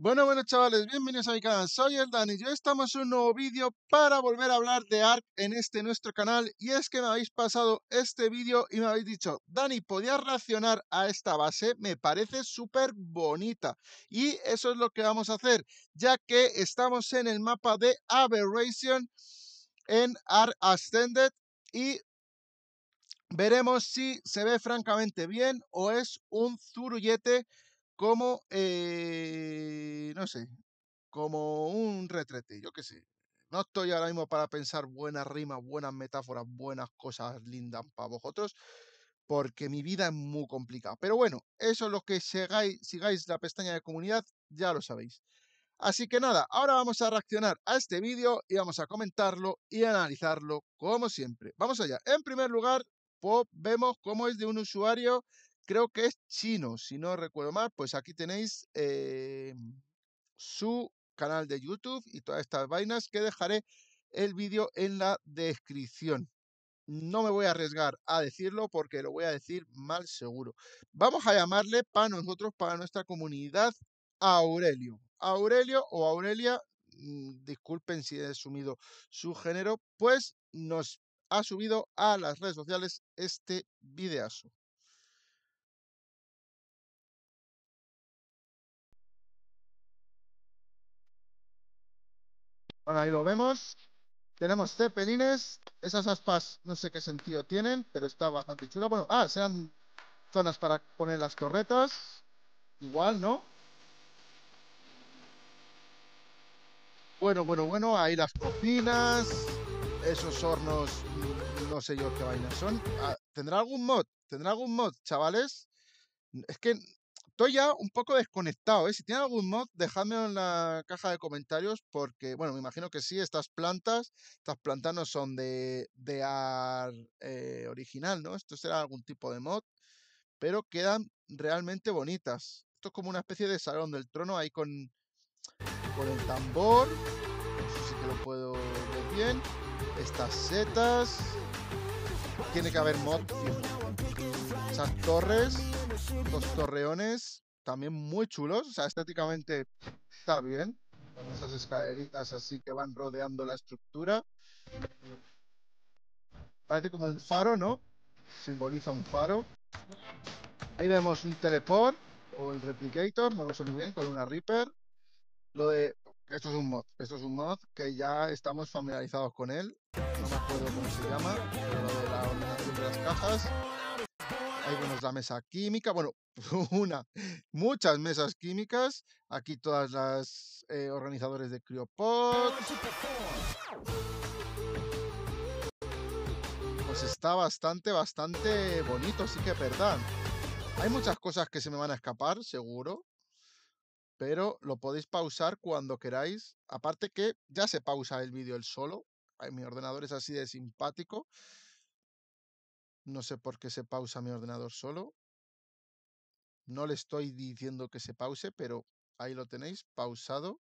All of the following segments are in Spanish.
Bueno, bueno chavales, bienvenidos a mi canal, soy el Dani y hoy estamos en un nuevo vídeo para volver a hablar de ARK en este nuestro canal y es que me habéis pasado este vídeo y me habéis dicho Dani, ¿podías reaccionar a esta base? Me parece súper bonita y eso es lo que vamos a hacer ya que estamos en el mapa de Aberration en ARC Ascended y veremos si se ve francamente bien o es un zurullete como, eh, no sé, como un retrete, yo qué sé. No estoy ahora mismo para pensar buenas rimas, buenas metáforas, buenas cosas lindas para vosotros, porque mi vida es muy complicada. Pero bueno, eso es lo que sigáis, sigáis la pestaña de comunidad, ya lo sabéis. Así que nada, ahora vamos a reaccionar a este vídeo y vamos a comentarlo y analizarlo como siempre. Vamos allá. En primer lugar, vemos cómo es de un usuario creo que es chino, si no recuerdo mal, pues aquí tenéis eh, su canal de YouTube y todas estas vainas que dejaré el vídeo en la descripción. No me voy a arriesgar a decirlo porque lo voy a decir mal seguro. Vamos a llamarle para nosotros, para nuestra comunidad, Aurelio. Aurelio o Aurelia, mm, disculpen si he sumido su género, pues nos ha subido a las redes sociales este videazo. Bueno, ahí lo vemos. Tenemos cepelines. Esas aspas no sé qué sentido tienen, pero está bastante chula. Bueno, ah, serán zonas para poner las corretas, Igual, ¿no? Bueno, bueno, bueno, ahí las cocinas, esos hornos, no sé yo qué vainas son. Ah, ¿Tendrá algún mod? ¿Tendrá algún mod, chavales? Es que Estoy ya un poco desconectado, ¿eh? Si tiene algún mod, dejadme en la caja de comentarios porque, bueno, me imagino que sí, estas plantas, estas plantas no son de, AR eh, original, ¿no? Esto será algún tipo de mod, pero quedan realmente bonitas. Esto es como una especie de salón del trono ahí con, con el tambor. No sé si lo puedo ver bien. Estas setas. Tiene que haber mod. Esas torres. Los torreones también muy chulos, o sea, estéticamente está bien. esas escaleritas así que van rodeando la estructura. Parece como el faro, ¿no? Simboliza un faro. Ahí vemos un teleport o el replicator, no lo sé bien, con una Reaper. Lo de. Esto es un mod, esto es un mod que ya estamos familiarizados con él. No me acuerdo cómo se llama, lo de la ordenación de las cajas. Ahí la mesa química, bueno, una, muchas mesas químicas. Aquí todas las eh, organizadores de Criopod. Pues está bastante, bastante bonito, sí que es verdad. Hay muchas cosas que se me van a escapar, seguro. Pero lo podéis pausar cuando queráis. Aparte que ya se pausa el vídeo el solo. mi ordenador es así de simpático. No sé por qué se pausa mi ordenador solo. No le estoy diciendo que se pause, pero ahí lo tenéis, pausado.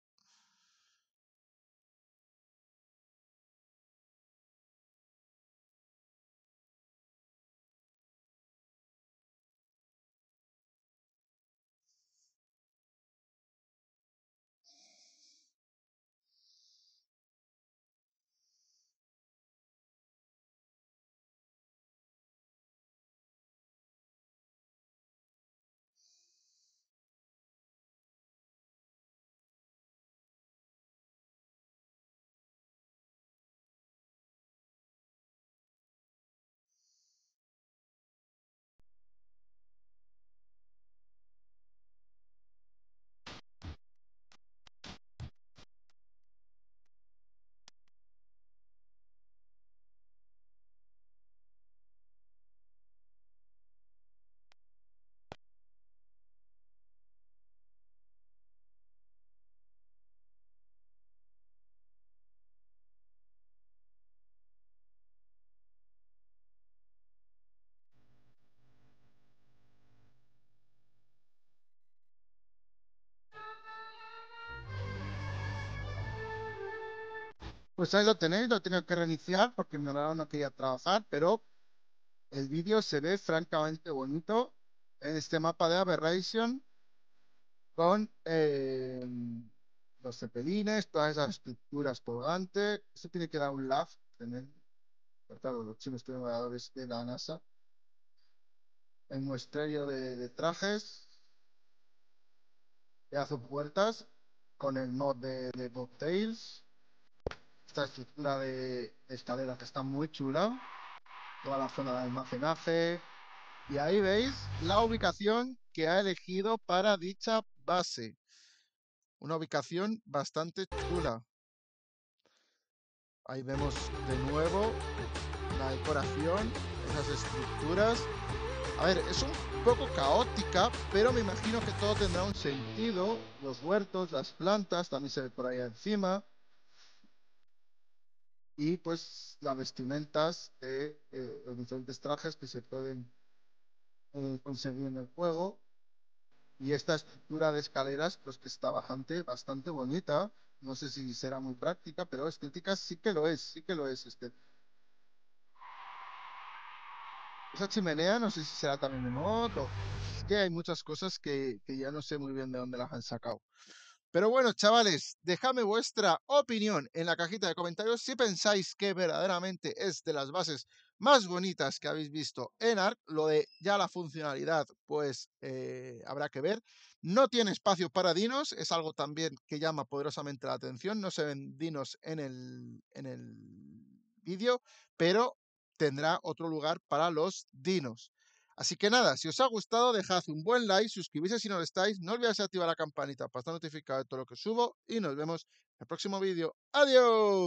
Pues ahí lo tenéis, lo tengo que reiniciar porque mi mamá no quería trabajar, pero el vídeo se ve francamente bonito en este mapa de Aberration con eh, los cepelines, todas esas estructuras colgantes. Esto tiene que dar un laugh tener cortado los chinos de la NASA. El muestreo de, de trajes, De puertas con el mod de, de Bob esta estructura de escalera que está muy chula, toda la zona de almacenaje, y ahí veis la ubicación que ha elegido para dicha base. Una ubicación bastante chula. Ahí vemos de nuevo la decoración, esas estructuras. A ver, es un poco caótica, pero me imagino que todo tendrá un sentido. Los huertos, las plantas, también se ve por ahí encima y pues las vestimentas de los eh, diferentes trajes que se pueden eh, conseguir en el juego y esta estructura de escaleras pues que está bastante bastante bonita no sé si será muy práctica pero estética sí que lo es sí que lo es este esa chimenea no sé si será también de moto es que hay muchas cosas que, que ya no sé muy bien de dónde las han sacado pero bueno, chavales, dejadme vuestra opinión en la cajita de comentarios si pensáis que verdaderamente es de las bases más bonitas que habéis visto en ARC. Lo de ya la funcionalidad, pues eh, habrá que ver. No tiene espacio para dinos, es algo también que llama poderosamente la atención. No se ven dinos en el, en el vídeo, pero tendrá otro lugar para los dinos. Así que nada, si os ha gustado, dejad un buen like, suscribirse si no lo estáis, no olvidéis activar la campanita para estar notificado de todo lo que subo y nos vemos en el próximo vídeo. ¡Adiós!